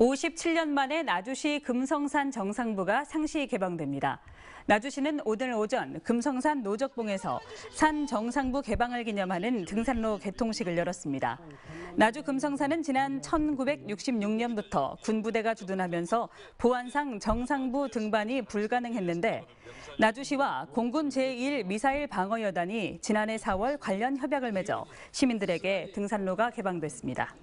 57년 만에 나주시 금성산 정상부가 상시 개방됩니다. 나주시는 오늘 오전 금성산 노적봉에서 산 정상부 개방을 기념하는 등산로 개통식을 열었습니다. 나주 금성산은 지난 1966년부터 군부대가 주둔하면서 보안상 정상부 등반이 불가능했는데 나주시와 공군 제1 미사일 방어여단이 지난해 4월 관련 협약을 맺어 시민들에게 등산로가 개방됐습니다.